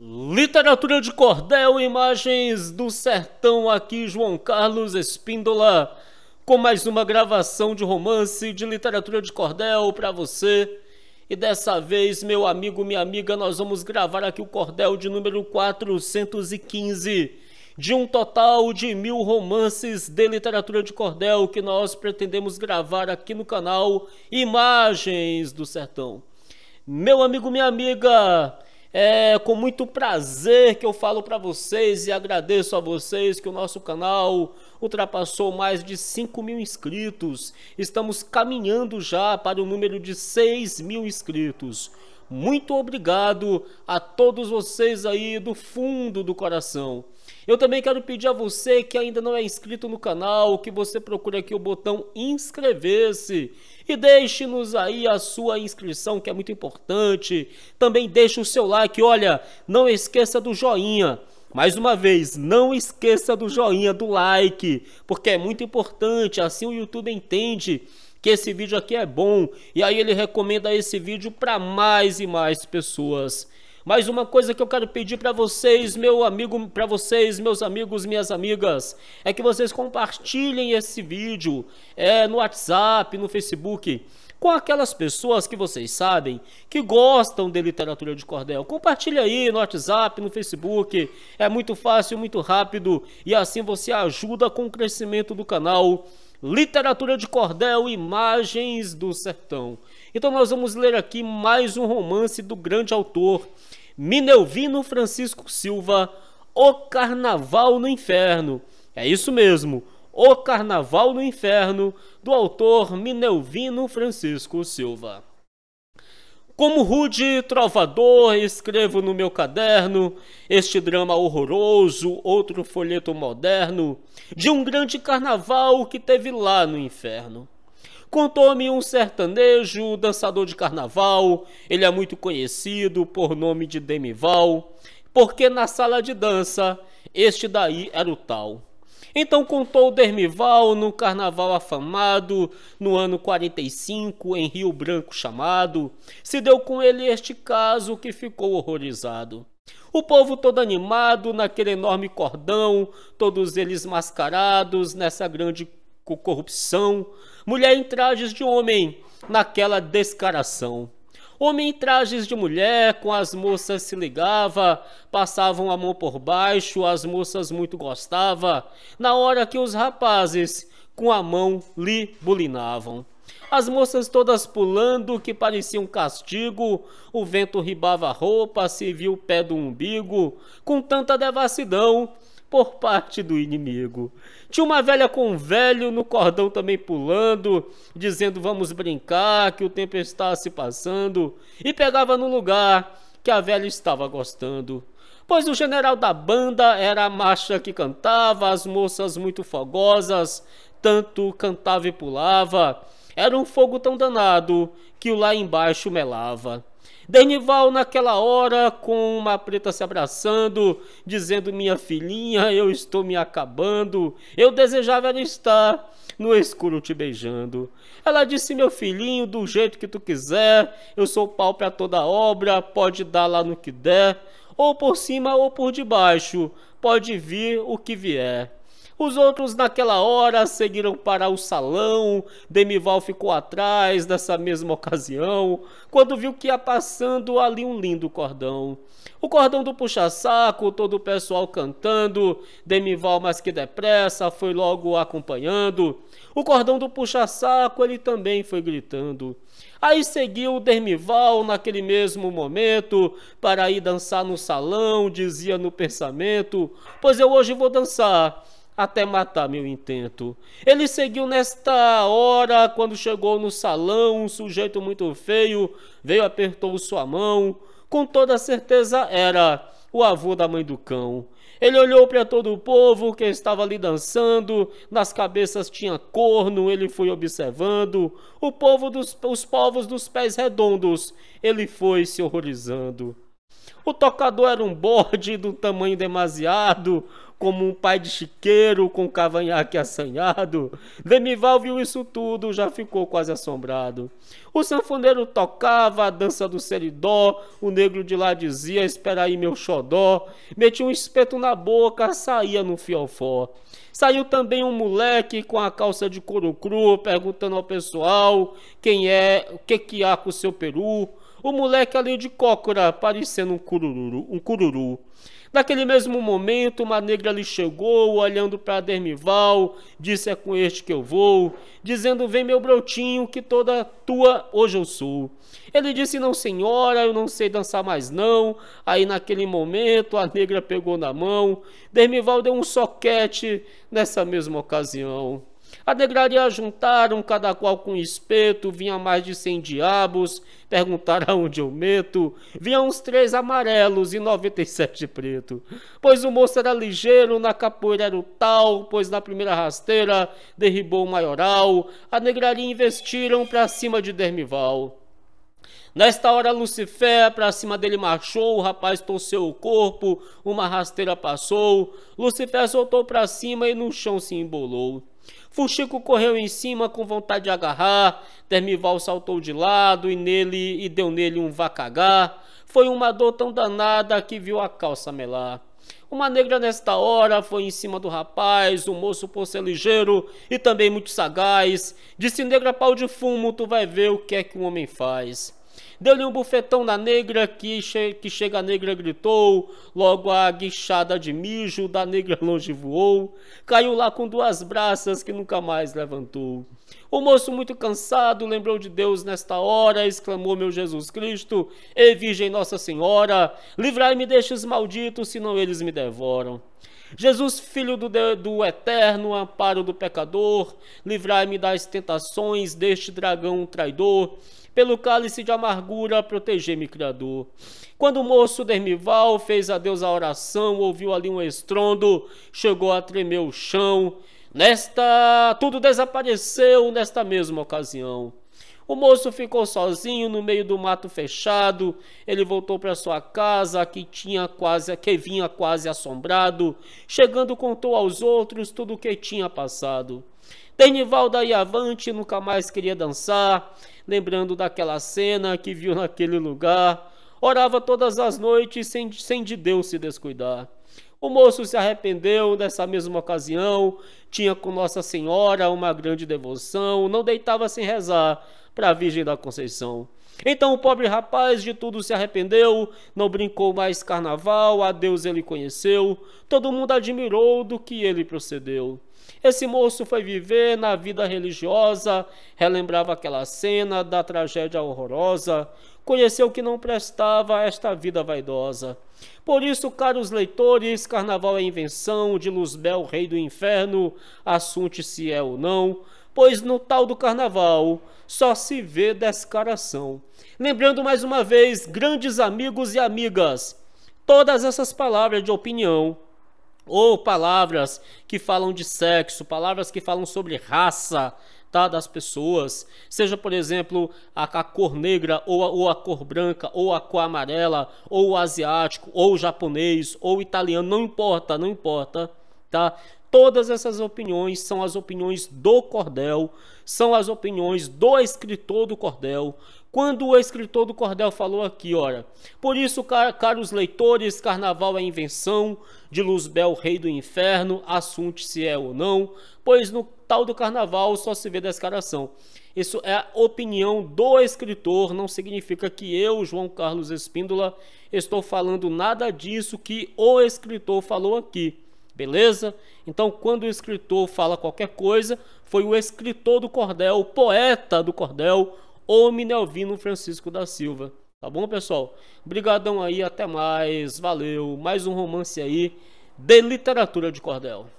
Literatura de cordel, imagens do sertão aqui, João Carlos Espíndola, com mais uma gravação de romance de literatura de cordel para você. E dessa vez, meu amigo, minha amiga, nós vamos gravar aqui o cordel de número 415, de um total de mil romances de literatura de cordel que nós pretendemos gravar aqui no canal Imagens do Sertão. Meu amigo, minha amiga. É com muito prazer que eu falo para vocês e agradeço a vocês que o nosso canal ultrapassou mais de 5 mil inscritos. Estamos caminhando já para o número de 6 mil inscritos. Muito obrigado a todos vocês aí do fundo do coração. Eu também quero pedir a você que ainda não é inscrito no canal, que você procure aqui o botão inscrever-se e deixe-nos aí a sua inscrição, que é muito importante. Também deixe o seu like, olha, não esqueça do joinha. Mais uma vez, não esqueça do joinha, do like, porque é muito importante, assim o YouTube entende que esse vídeo aqui é bom e aí ele recomenda esse vídeo para mais e mais pessoas. Mas uma coisa que eu quero pedir para vocês, meu amigo, para vocês, meus amigos, minhas amigas, é que vocês compartilhem esse vídeo é, no WhatsApp, no Facebook com aquelas pessoas que vocês sabem que gostam de literatura de cordel. Compartilhe aí no WhatsApp, no Facebook. É muito fácil, muito rápido e assim você ajuda com o crescimento do canal. Literatura de Cordel, Imagens do Sertão. Então nós vamos ler aqui mais um romance do grande autor Minelvino Francisco Silva, O Carnaval no Inferno. É isso mesmo, O Carnaval no Inferno, do autor Minelvino Francisco Silva. Como rude trovador, escrevo no meu caderno este drama horroroso, outro folheto moderno, de um grande carnaval que teve lá no inferno. Contou-me um sertanejo, dançador de carnaval, ele é muito conhecido por nome de Demival, porque na sala de dança este daí era o tal. Então contou Dermival no carnaval afamado, no ano 45, em Rio Branco chamado, se deu com ele este caso que ficou horrorizado. O povo todo animado naquele enorme cordão, todos eles mascarados nessa grande corrupção, mulher em trajes de homem, naquela descaração. Homem em trajes de mulher, com as moças se ligava, passavam a mão por baixo, as moças muito gostava, na hora que os rapazes com a mão lhe bulinavam. As moças todas pulando, que parecia um castigo, o vento ribava a roupa, se viu o pé do umbigo, com tanta devassidão, por parte do inimigo. Tinha uma velha com um velho no cordão também pulando, dizendo vamos brincar, que o tempo está se passando, e pegava no lugar que a velha estava gostando. Pois o general da banda era a marcha que cantava, as moças muito fogosas, tanto cantava e pulava. Era um fogo tão danado que o lá embaixo melava. Denival, naquela hora, com uma preta se abraçando, dizendo: Minha filhinha, eu estou me acabando, eu desejava ela estar no escuro te beijando. Ela disse: Meu filhinho, do jeito que tu quiser, eu sou pau para toda obra, pode dar lá no que der, ou por cima ou por debaixo, pode vir o que vier. Os outros naquela hora seguiram para o salão. Demival ficou atrás nessa mesma ocasião, quando viu que ia passando ali um lindo cordão. O cordão do puxa-saco, todo o pessoal cantando. Demival mais que depressa foi logo acompanhando. O cordão do puxa-saco ele também foi gritando. Aí seguiu o Dermival naquele mesmo momento para ir dançar no salão, dizia no pensamento: Pois eu hoje vou dançar até matar meu intento. Ele seguiu nesta hora, quando chegou no salão, um sujeito muito feio veio apertou sua mão. Com toda certeza era o avô da mãe do cão. Ele olhou para todo o povo que estava ali dançando, nas cabeças tinha corno, ele foi observando, o povo dos os povos dos pés redondos, ele foi se horrorizando. O tocador era um bode do tamanho demasiado, como um pai de chiqueiro com um cavanhaque assanhado. Demival viu isso tudo, já ficou quase assombrado. O sanfoneiro tocava a dança do seridó, o negro de lá dizia: Espera aí, meu xodó. Metia um espeto na boca, saía no fiofó. Saiu também um moleque com a calça de couro cru, perguntando ao pessoal quem é, o que que há com o seu peru. O moleque ali de cócora, parecendo um cururu, um cururu. Naquele mesmo momento, uma negra lhe chegou, olhando para Dermival, disse: É com este que eu vou, dizendo: Vem, meu brotinho, que toda tua hoje eu sou. Ele disse: Não, senhora, eu não sei dançar mais não. Aí, naquele momento, a negra pegou na mão. Dermival deu um soquete nessa mesma ocasião. A negraria juntaram, cada qual com espeto, vinha mais de cem diabos, perguntaram onde eu meto, vinha uns três amarelos e noventa e sete preto. Pois o moço era ligeiro, na capoeira era o tal, pois na primeira rasteira derribou o maioral, a negraria investiram pra cima de Dermival. Nesta hora, Lucifer pra cima dele marchou, o rapaz torceu o corpo, uma rasteira passou, Lucifer soltou pra cima e no chão se embolou. Fuxico correu em cima com vontade de agarrar, Dermival saltou de lado e nele e deu nele um vacagar. Foi uma dor tão danada que viu a calça melar. Uma negra nesta hora foi em cima do rapaz, o moço por ser ligeiro e também muito sagaz. Disse negra pau de fumo, tu vai ver o que é que um homem faz. Deu-lhe um bufetão na negra, que, che que chega a negra gritou, logo a guichada de mijo da negra longe voou, caiu lá com duas braças que nunca mais levantou. O moço, muito cansado, lembrou de Deus nesta hora, exclamou: Meu Jesus Cristo, e Virgem Nossa Senhora, livrai-me destes malditos, senão eles me devoram. Jesus, Filho do, do Eterno, amparo do pecador, livrai-me das tentações deste dragão traidor pelo cálice de amargura, proteger-me, Criador. Quando o moço Dermival fez a Deus a oração, ouviu ali um estrondo, chegou a tremer o chão. Nesta, tudo desapareceu nesta mesma ocasião. O moço ficou sozinho no meio do mato fechado. Ele voltou para sua casa, que tinha quase, que vinha quase assombrado. Chegando, contou aos outros tudo o que tinha passado. Denival daí avante nunca mais queria dançar, lembrando daquela cena que viu naquele lugar. Orava todas as noites sem, sem de Deus se descuidar. O moço se arrependeu dessa mesma ocasião, tinha com Nossa Senhora uma grande devoção, não deitava sem rezar para a Virgem da Conceição. Então o pobre rapaz de tudo se arrependeu, não brincou mais carnaval, a Deus ele conheceu, todo mundo admirou do que ele procedeu. Esse moço foi viver na vida religiosa, relembrava aquela cena da tragédia horrorosa, conheceu que não prestava esta vida vaidosa. Por isso, caros leitores, carnaval é invenção de Luzbel, rei do inferno, assunte se é ou não, pois no tal do carnaval só se vê descaração. Lembrando mais uma vez, grandes amigos e amigas, todas essas palavras de opinião ou palavras que falam de sexo, palavras que falam sobre raça, tá, das pessoas, seja por exemplo a, a cor negra ou a, ou a, cor branca ou a cor amarela ou o asiático ou o japonês ou o italiano, não importa, não importa, tá? Todas essas opiniões são as opiniões do cordel, são as opiniões do escritor do cordel, quando o escritor do Cordel falou aqui, ora. Por isso, caros leitores, carnaval é invenção de Luzbel, rei do inferno, assunto se é ou não, pois no tal do carnaval só se vê descaração. Isso é a opinião do escritor, não significa que eu, João Carlos Espíndola, estou falando nada disso que o escritor falou aqui. Beleza? Então, quando o escritor fala qualquer coisa, foi o escritor do cordel, o poeta do cordel, o Minelvino Francisco da Silva. Tá bom, pessoal? Obrigadão aí, até mais, valeu. Mais um romance aí de literatura de cordel.